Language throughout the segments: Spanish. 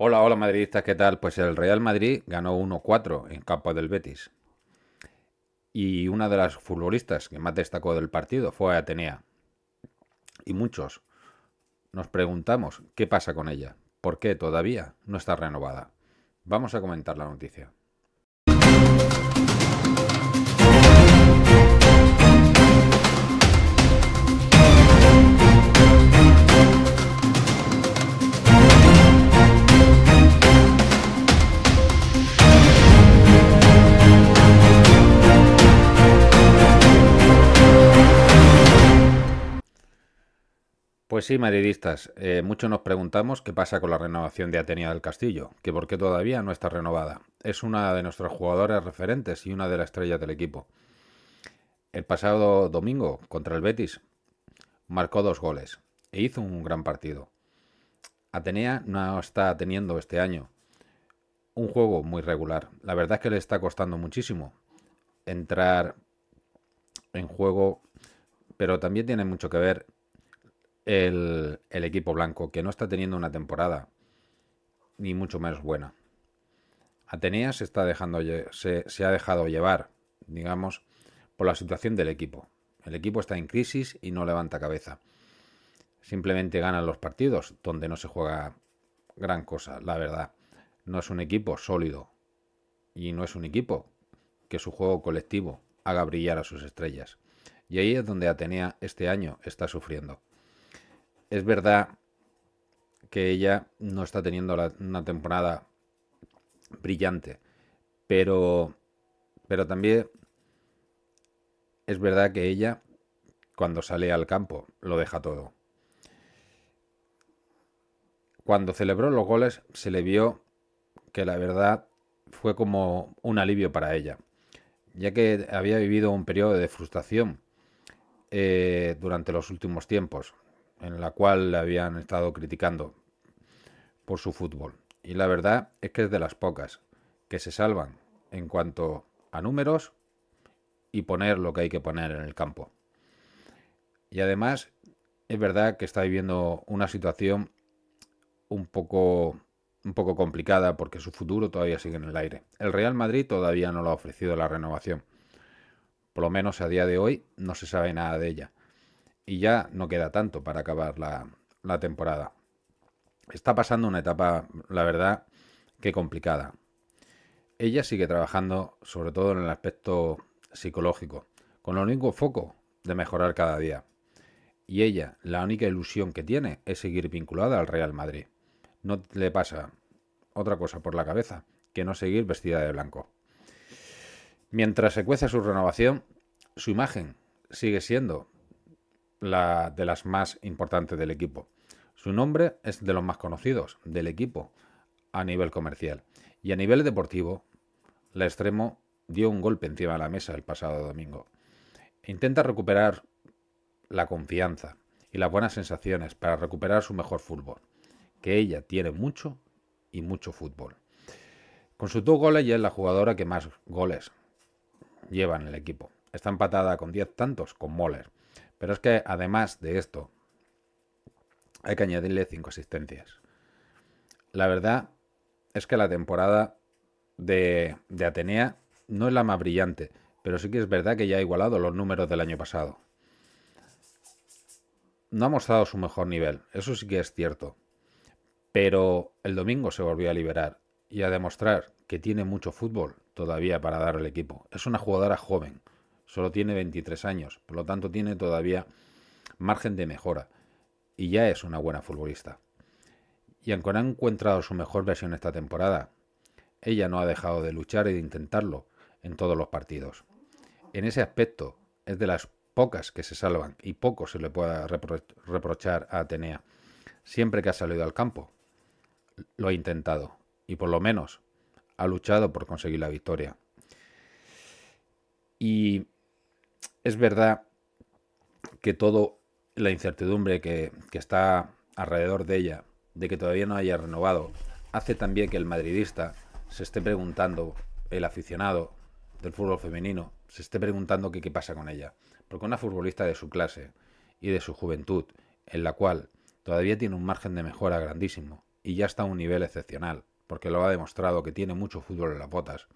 Hola, hola madridistas, ¿qué tal? Pues el Real Madrid ganó 1-4 en campo del Betis. Y una de las futbolistas que más destacó del partido fue Atenea. Y muchos nos preguntamos qué pasa con ella, por qué todavía no está renovada. Vamos a comentar la noticia. Pues sí, maridistas, eh, muchos nos preguntamos qué pasa con la renovación de Atenea del Castillo, que por qué todavía no está renovada. Es una de nuestros jugadores referentes y una de las estrellas del equipo. El pasado domingo contra el Betis marcó dos goles e hizo un gran partido. Atenea no está teniendo este año un juego muy regular. La verdad es que le está costando muchísimo entrar en juego, pero también tiene mucho que ver el, equipo blanco, que no está teniendo una temporada, ni mucho menos buena. Atenea se, está dejando, se, ha dejado llevar, digamos, por la situación del equipo. El equipo está en crisis y no levanta cabeza. Simplemente ganan los partidos, donde no se juega gran cosa, la verdad. No es un equipo sólido y no es un equipo que su juego colectivo haga brillar a sus estrellas. Y ahí es donde Atenea este año está sufriendo. Es verdad que ella no está teniendo una temporada brillante, pero, pero también es verdad que ella, cuando sale al campo, lo deja todo. Cuando celebró los goles, se le vio que la verdad fue como un alivio para ella, ya que había vivido un periodo de frustración eh, durante los últimos tiempos, en la cual le habían estado criticando por su fútbol. Y la verdad es que es de las pocas que se salvan en cuanto a números y poner lo que hay que poner en el campo. Y además es verdad que está viviendo una situación un poco un poco complicada porque su futuro todavía sigue en el aire. El Real Madrid todavía no lo ha ofrecido la renovación. Por lo menos a día de hoy no se sabe nada de ella y ya no queda tanto para acabar la, temporada. Está pasando una etapa, la verdad, que complicada. Ella sigue trabajando sobre todo en el aspecto psicológico, con el único foco de mejorar cada día. Y ella, la única ilusión que tiene es seguir vinculada al Real Madrid. No le pasa otra cosa por la cabeza que no seguir vestida de blanco. Mientras se cuece su renovación, su imagen sigue siendo la, de las más importantes del equipo. Su nombre es de los más conocidos del equipo a nivel comercial. Y a nivel deportivo, la extremo dio un golpe encima de la mesa el pasado domingo. Intenta recuperar la confianza y las buenas sensaciones para recuperar su mejor fútbol, que ella tiene mucho y mucho fútbol. Con sus dos goles ya es la jugadora que más goles lleva en el equipo. Está empatada con 10 tantos con Moller, pero es que además de esto, hay que añadirle cinco asistencias. La verdad es que la temporada de, Atenea no es la más brillante, pero sí que es verdad que ya ha igualado los números del año pasado. No ha mostrado su mejor nivel, eso sí que es cierto. Pero el domingo se volvió a liberar y a demostrar que tiene mucho fútbol todavía para dar al equipo. Es una jugadora joven. Solo tiene 23 años, por lo tanto tiene todavía margen de mejora y ya es una buena futbolista. Y aunque no ha encontrado su mejor versión esta temporada, ella no ha dejado de luchar y de intentarlo en todos los partidos. En ese aspecto es de las pocas que se salvan y poco se le pueda reprochar a Atenea. Siempre que ha salido al campo, lo ha intentado y por lo menos ha luchado por conseguir la victoria. Y es verdad que toda la incertidumbre que, está alrededor de ella, de que todavía no haya renovado, hace también que el madridista se esté preguntando, el aficionado del fútbol femenino, se esté preguntando qué, qué pasa con ella. Porque una futbolista de su clase y de su juventud, en la cual todavía tiene un margen de mejora grandísimo y ya está a un nivel excepcional, porque lo ha demostrado que tiene mucho fútbol en las botas,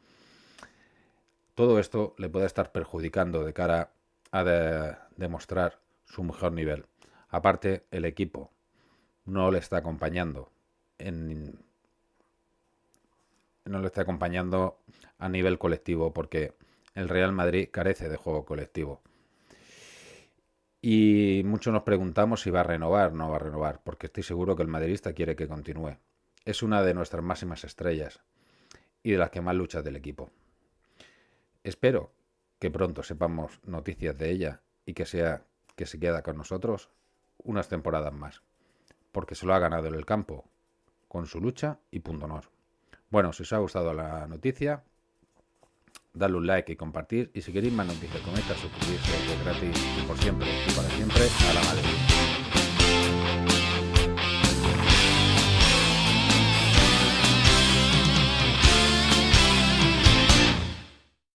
todo esto le puede estar perjudicando de cara a demostrar su mejor nivel. Aparte, el equipo no le está acompañando en, no le está acompañando a nivel colectivo porque el Real Madrid carece de juego colectivo. Y muchos nos preguntamos si va a renovar, o no va a renovar, porque estoy seguro que el madridista quiere que continúe. Es una de nuestras máximas estrellas y de las que más lucha del equipo. Espero que pronto sepamos noticias de ella y que sea que se queda con nosotros unas temporadas más, porque se lo ha ganado en el campo con su lucha y punto honor. Bueno, si os ha gustado la noticia, dadle un like y compartir. Y si queréis más noticias como esta, suscribirse, que gratis y por siempre y para siempre. A la madre.